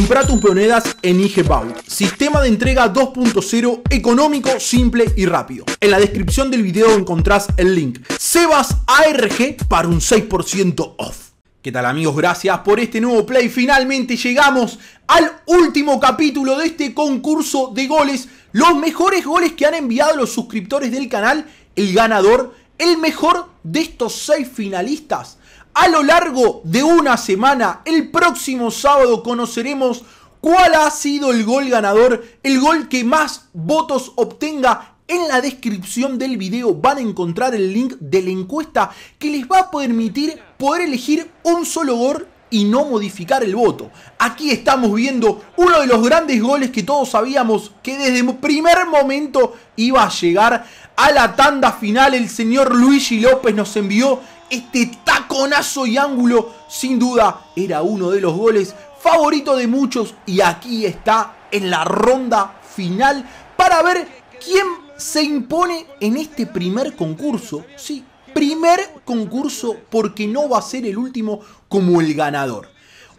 Compra tus monedas en IGBOUT, sistema de entrega 2.0 económico, simple y rápido. En la descripción del video encontrás el link Sebas ARG para un 6% off. ¿Qué tal amigos? Gracias por este nuevo play. Finalmente llegamos al último capítulo de este concurso de goles. Los mejores goles que han enviado los suscriptores del canal. El ganador, el mejor de estos seis finalistas. A lo largo de una semana, el próximo sábado conoceremos cuál ha sido el gol ganador, el gol que más votos obtenga. En la descripción del video van a encontrar el link de la encuesta que les va a permitir poder elegir un solo gol y no modificar el voto. Aquí estamos viendo uno de los grandes goles que todos sabíamos que desde el primer momento iba a llegar a la tanda final. El señor Luigi López nos envió este taconazo y ángulo. Sin duda era uno de los goles favoritos de muchos y aquí está en la ronda final para ver quién se impone en este primer concurso. Sí, primer concurso porque no va a ser el último como el ganador.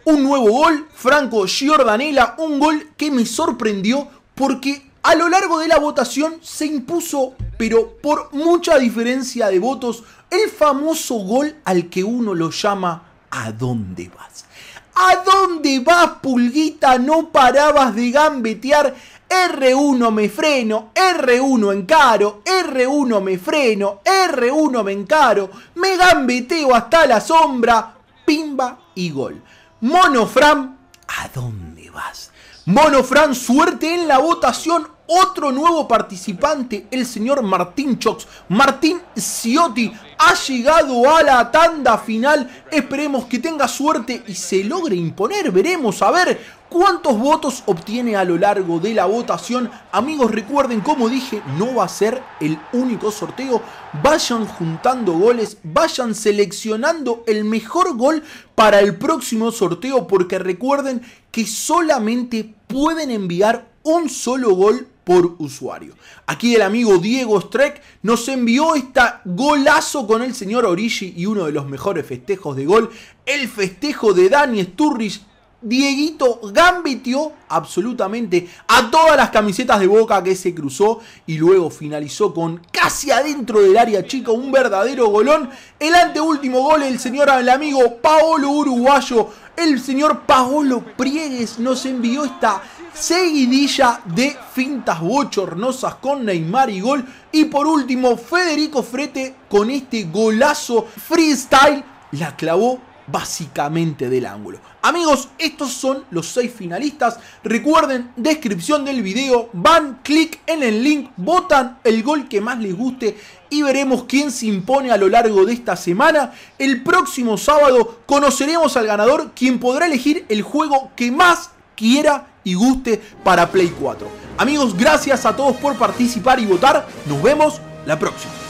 Un nuevo gol, Franco Giordanella, un gol que me sorprendió porque a lo largo de la votación se impuso, pero por mucha diferencia de votos, el famoso gol al que uno lo llama ¿A dónde vas? ¿A dónde vas, Pulguita? No parabas de gambetear R1 me freno, R1 encaro, R1 me freno, R1 me encaro, me gambeteo hasta la sombra, pimba y gol. Monofran, ¿a dónde vas? Monofram, suerte en la votación otro nuevo participante, el señor Martín Chox. Martín Ciotti ha llegado a la tanda final. Esperemos que tenga suerte y se logre imponer. Veremos a ver cuántos votos obtiene a lo largo de la votación. Amigos, recuerden, como dije, no va a ser el único sorteo. Vayan juntando goles, vayan seleccionando el mejor gol para el próximo sorteo, porque recuerden que solamente pueden enviar un solo gol por usuario. Aquí el amigo Diego Streck nos envió esta golazo con el señor Origi y uno de los mejores festejos de gol, el festejo de Dani Sturridge Dieguito gambitió absolutamente a todas las camisetas de Boca que se cruzó y luego finalizó con casi adentro del área chica un verdadero golón. El anteúltimo gol el señor el amigo Paolo Uruguayo, el señor Paolo Priegues nos envió esta seguidilla de fintas bochornosas con Neymar y gol y por último Federico Frete con este golazo freestyle la clavó básicamente del ángulo. Amigos, estos son los seis finalistas. Recuerden, descripción del video, van, clic en el link, votan el gol que más les guste y veremos quién se impone a lo largo de esta semana. El próximo sábado conoceremos al ganador, quien podrá elegir el juego que más quiera y guste para Play 4. Amigos, gracias a todos por participar y votar. Nos vemos la próxima.